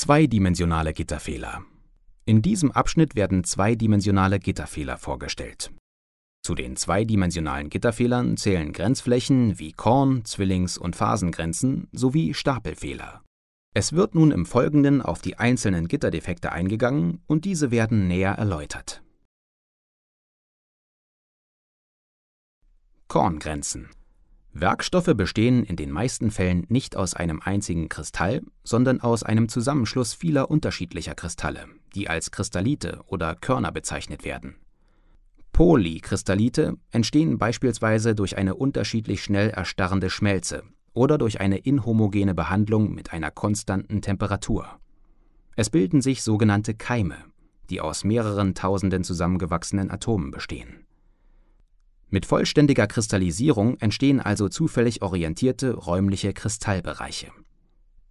Zweidimensionale Gitterfehler. In diesem Abschnitt werden zweidimensionale Gitterfehler vorgestellt. Zu den zweidimensionalen Gitterfehlern zählen Grenzflächen wie Korn-, Zwillings- und Phasengrenzen sowie Stapelfehler. Es wird nun im Folgenden auf die einzelnen Gitterdefekte eingegangen und diese werden näher erläutert. Korngrenzen Werkstoffe bestehen in den meisten Fällen nicht aus einem einzigen Kristall, sondern aus einem Zusammenschluss vieler unterschiedlicher Kristalle, die als Kristallite oder Körner bezeichnet werden. Polykristallite entstehen beispielsweise durch eine unterschiedlich schnell erstarrende Schmelze oder durch eine inhomogene Behandlung mit einer konstanten Temperatur. Es bilden sich sogenannte Keime, die aus mehreren tausenden zusammengewachsenen Atomen bestehen mit vollständiger Kristallisierung entstehen also zufällig orientierte räumliche Kristallbereiche.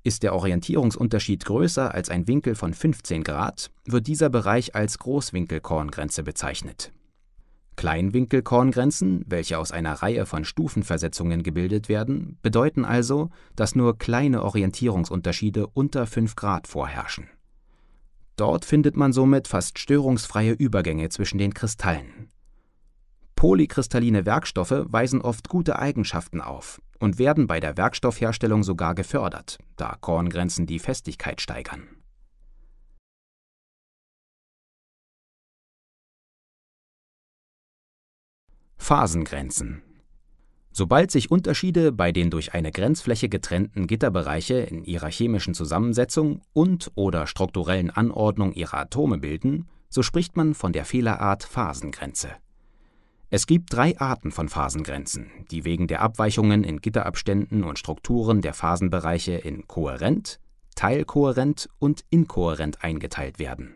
Ist der Orientierungsunterschied größer als ein Winkel von 15 Grad, wird dieser Bereich als Großwinkelkorngrenze bezeichnet. Kleinwinkelkorngrenzen, welche aus einer Reihe von Stufenversetzungen gebildet werden, bedeuten also, dass nur kleine Orientierungsunterschiede unter 5 Grad vorherrschen. Dort findet man somit fast störungsfreie Übergänge zwischen den Kristallen. Polykristalline Werkstoffe weisen oft gute Eigenschaften auf und werden bei der Werkstoffherstellung sogar gefördert, da Korngrenzen die Festigkeit steigern. Phasengrenzen Sobald sich Unterschiede bei den durch eine Grenzfläche getrennten Gitterbereiche in ihrer chemischen Zusammensetzung und/oder strukturellen Anordnung ihrer Atome bilden, so spricht man von der Fehlerart Phasengrenze es gibt drei Arten von Phasengrenzen, die wegen der Abweichungen in Gitterabständen und Strukturen der Phasenbereiche in kohärent, teilkohärent und inkohärent eingeteilt werden.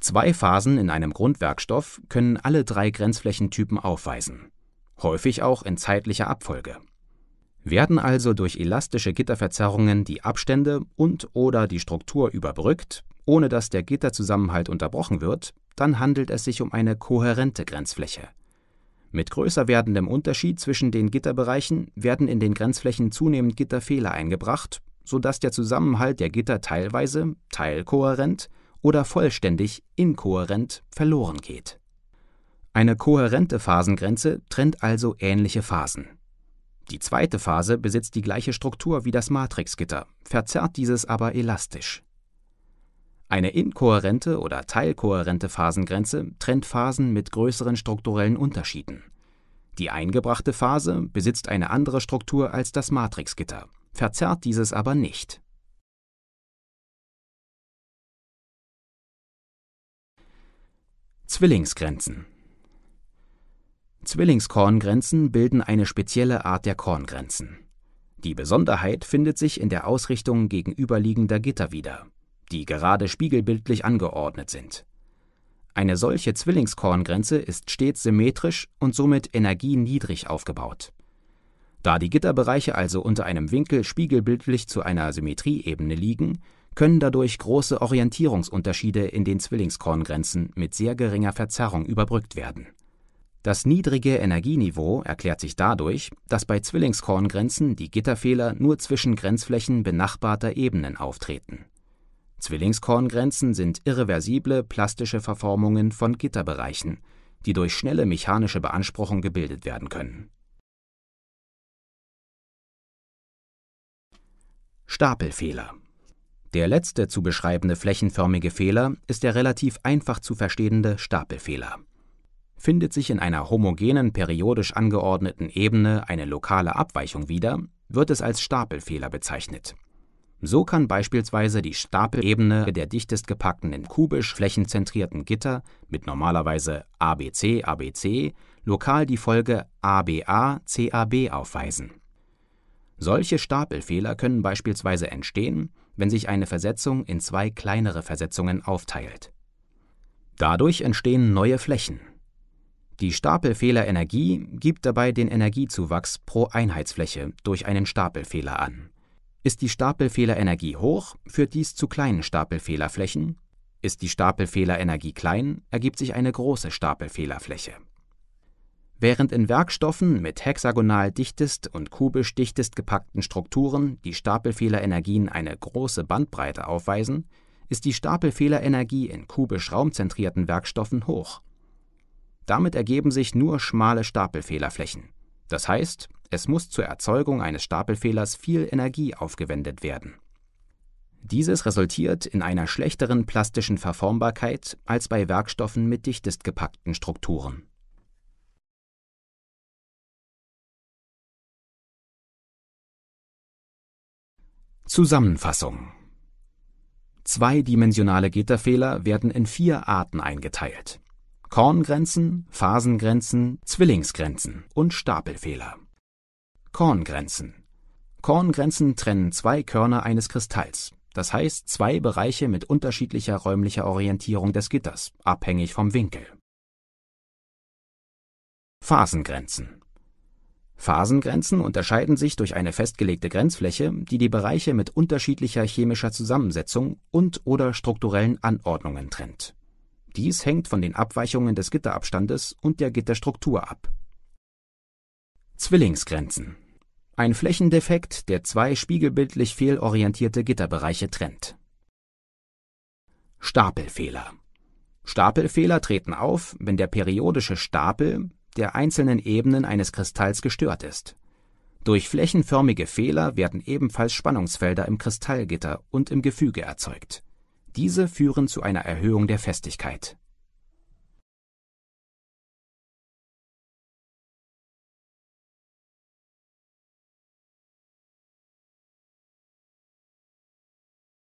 Zwei Phasen in einem Grundwerkstoff können alle drei Grenzflächentypen aufweisen, häufig auch in zeitlicher Abfolge. Werden also durch elastische Gitterverzerrungen die Abstände und/oder die Struktur überbrückt, ohne dass der Gitterzusammenhalt unterbrochen wird, dann handelt es sich um eine kohärente Grenzfläche. Mit größer werdendem Unterschied zwischen den Gitterbereichen werden in den Grenzflächen zunehmend Gitterfehler eingebracht, sodass der Zusammenhalt der Gitter teilweise, teilkohärent oder vollständig inkohärent verloren geht. Eine kohärente Phasengrenze trennt also ähnliche Phasen. Die zweite Phase besitzt die gleiche Struktur wie das Matrixgitter, verzerrt dieses aber elastisch. Eine inkohärente oder teilkohärente Phasengrenze trennt Phasen mit größeren strukturellen Unterschieden. Die eingebrachte Phase besitzt eine andere Struktur als das Matrixgitter, verzerrt dieses aber nicht. Zwillingsgrenzen Zwillingskorngrenzen bilden eine spezielle Art der Korngrenzen. Die Besonderheit findet sich in der Ausrichtung gegenüberliegender Gitter wieder die gerade spiegelbildlich angeordnet sind. Eine solche Zwillingskorngrenze ist stets symmetrisch und somit energieniedrig aufgebaut. Da die Gitterbereiche also unter einem Winkel spiegelbildlich zu einer Symmetrieebene liegen, können dadurch große Orientierungsunterschiede in den Zwillingskorngrenzen mit sehr geringer Verzerrung überbrückt werden. Das niedrige Energieniveau erklärt sich dadurch, dass bei Zwillingskorngrenzen die Gitterfehler nur zwischen Grenzflächen benachbarter Ebenen auftreten Zwillingskorngrenzen sind irreversible plastische Verformungen von Gitterbereichen, die durch schnelle mechanische Beanspruchung gebildet werden können. Stapelfehler Der letzte zu beschreibende flächenförmige Fehler ist der relativ einfach zu verstehende Stapelfehler. Findet sich in einer homogenen periodisch angeordneten Ebene eine lokale Abweichung wieder, wird es als Stapelfehler bezeichnet so kann beispielsweise die Stapelebene der dichtest gepackten in kubisch flächenzentrierten Gitter mit normalerweise ABC-ABC lokal die Folge ABA-CAB aufweisen. Solche Stapelfehler können beispielsweise entstehen, wenn sich eine Versetzung in zwei kleinere Versetzungen aufteilt. Dadurch entstehen neue Flächen. Die Stapelfehlerenergie gibt dabei den Energiezuwachs pro Einheitsfläche durch einen Stapelfehler an ist die Stapelfehlerenergie hoch, führt dies zu kleinen Stapelfehlerflächen. Ist die Stapelfehlerenergie klein, ergibt sich eine große Stapelfehlerfläche. Während in Werkstoffen mit hexagonal dichtest und kubisch dichtest gepackten Strukturen die Stapelfehlerenergien eine große Bandbreite aufweisen, ist die Stapelfehlerenergie in kubisch raumzentrierten Werkstoffen hoch. Damit ergeben sich nur schmale Stapelfehlerflächen. Das heißt, es muss zur Erzeugung eines Stapelfehlers viel Energie aufgewendet werden. Dieses resultiert in einer schlechteren plastischen Verformbarkeit als bei Werkstoffen mit dichtest gepackten Strukturen. Zusammenfassung Zweidimensionale Gitterfehler werden in vier Arten eingeteilt. Korngrenzen, Phasengrenzen, Zwillingsgrenzen und Stapelfehler. Korngrenzen. Korngrenzen trennen zwei Körner eines Kristalls, das heißt zwei Bereiche mit unterschiedlicher räumlicher Orientierung des Gitters, abhängig vom Winkel. Phasengrenzen Phasengrenzen unterscheiden sich durch eine festgelegte Grenzfläche, die die Bereiche mit unterschiedlicher chemischer Zusammensetzung und/oder strukturellen Anordnungen trennt. Dies hängt von den Abweichungen des Gitterabstandes und der Gitterstruktur ab. Zwillingsgrenzen ein Flächendefekt, der zwei spiegelbildlich fehlorientierte Gitterbereiche trennt. Stapelfehler Stapelfehler treten auf, wenn der periodische Stapel der einzelnen Ebenen eines Kristalls gestört ist. Durch flächenförmige Fehler werden ebenfalls Spannungsfelder im Kristallgitter und im Gefüge erzeugt. Diese führen zu einer Erhöhung der Festigkeit